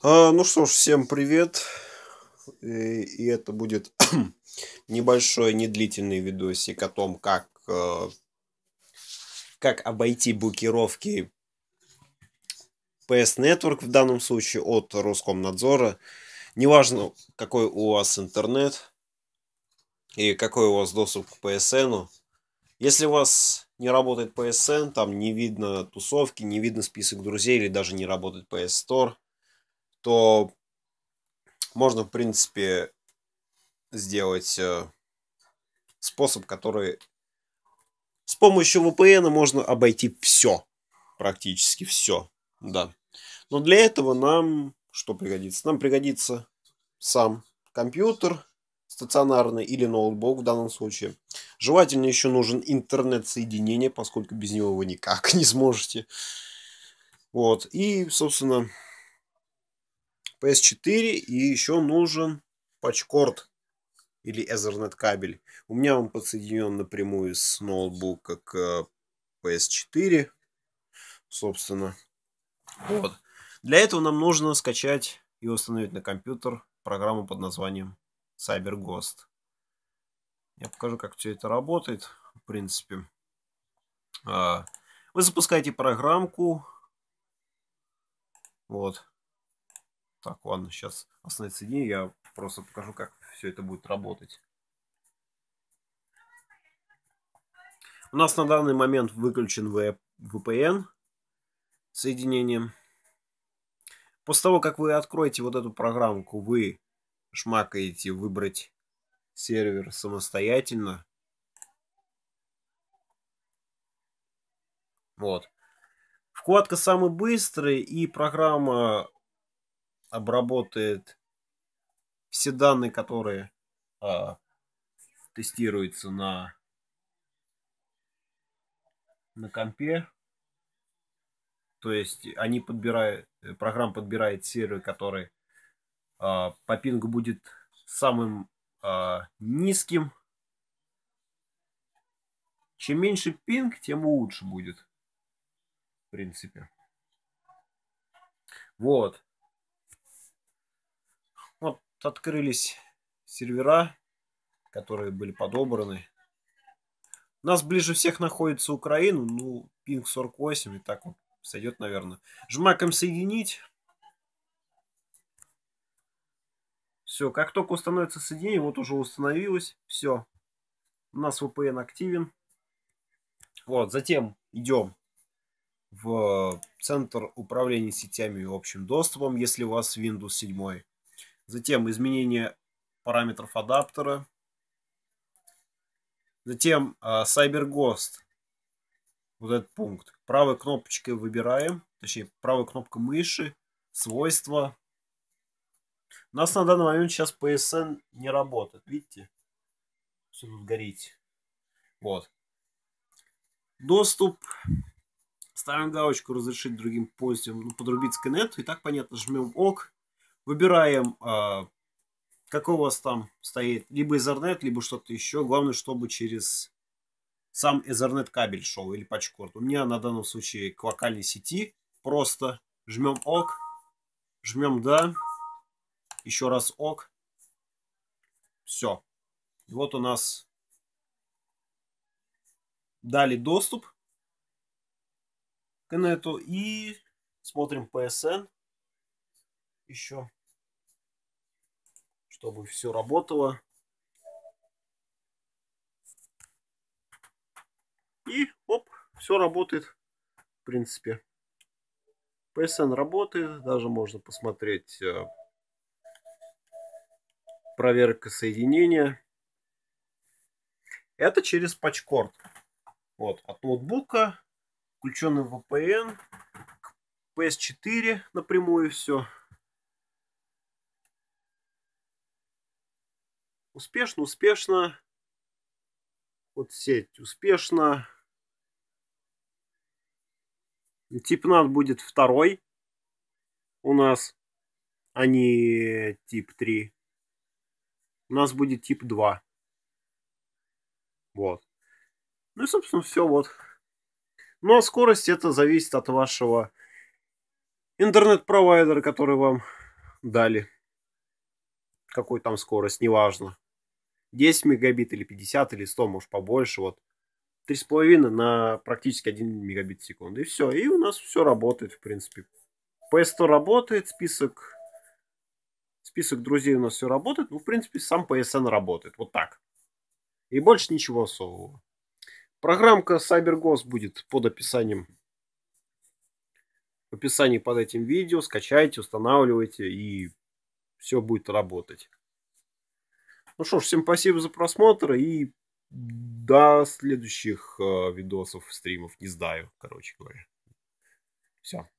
А, ну что ж, всем привет. И, и это будет небольшой, недлительный видосик о том, как, э, как обойти блокировки PS Network в данном случае от Роскомнадзора. Неважно, какой у вас интернет и какой у вас доступ к PSN. Если у вас не работает PSN, там не видно тусовки, не видно список друзей или даже не работает PS Store – то можно, в принципе, сделать э, способ, который с помощью VPN можно обойти все, практически все, да. Но для этого нам что пригодится? Нам пригодится сам компьютер стационарный или ноутбук в данном случае. Желательно еще нужен интернет-соединение, поскольку без него вы никак не сможете. Вот, и, собственно, PS4 и еще нужен пачкорд или Ethernet кабель. У меня он подсоединен напрямую с ноутбука к PS4, э, собственно. Вот. Для этого нам нужно скачать и установить на компьютер программу под названием CyberGhost. Я покажу, как все это работает, в принципе. А, вы запускаете программку. Вот. Так, ладно, сейчас останется дни, я просто покажу, как все это будет работать. У нас на данный момент выключен VPN соединение. После того, как вы откроете вот эту программку, вы шмакаете выбрать сервер самостоятельно. Вот. Вкладка «Самый быстрый» и программа обработает все данные, которые а, тестируются на, на компе. То есть они подбирают, программа подбирает сервер, который а, по пингу будет самым а, низким. Чем меньше пинг, тем лучше будет. В принципе. Вот открылись сервера, которые были подобраны. У нас ближе всех находится Украина, ну, пинг 48, и так вот сойдет, наверное. Жмаком соединить. Все, как только установится соединение, вот уже установилось, все. У нас VPN активен. Вот, затем идем в центр управления сетями и общим доступом, если у вас Windows 7. Затем изменение параметров адаптера. Затем а, CyberGhost. Вот этот пункт. Правой кнопочкой выбираем, точнее правой кнопкой мыши, свойства. У нас на данный момент сейчас PSN не работает, видите? Все тут горит. Вот. Доступ. Ставим галочку «Разрешить другим пользователям». Ну, подрубиться к инету. И так понятно, жмем «Ок». Выбираем, э, у вас там стоит, либо Ethernet, либо что-то еще. Главное, чтобы через сам Ethernet кабель шел или пачкорд. У меня на данном случае к локальной сети. Просто жмем ОК, жмем «Да», еще раз ОК. Все. вот у нас дали доступ к нету и смотрим PSN еще чтобы все работало. И оп, все работает в принципе. PSN работает, даже можно посмотреть э, проверка соединения. Это через пачкорд. Вот, от ноутбука, включенный VPN, к PS4 напрямую все. Успешно, успешно. Вот сеть успешно. Тип надо будет второй у нас, а не тип 3. У нас будет тип 2. Вот. Ну и, собственно, все вот. Ну а скорость это зависит от вашего интернет-провайдера, который вам дали. Какой там скорость, неважно. 10 мегабит или 50 или 100, может побольше, вот 3,5 на практически 1 мегабит в секунду. И все, и у нас все работает, в принципе. PS100 работает, список, список друзей у нас все работает. Ну, в принципе, сам PSN работает, вот так. И больше ничего особого. Программка CyberGhost будет под описанием в описании под этим видео. Скачайте, устанавливайте и все будет работать. Ну что ж, всем спасибо за просмотр и до следующих э, видосов, стримов, не знаю, короче говоря. Все.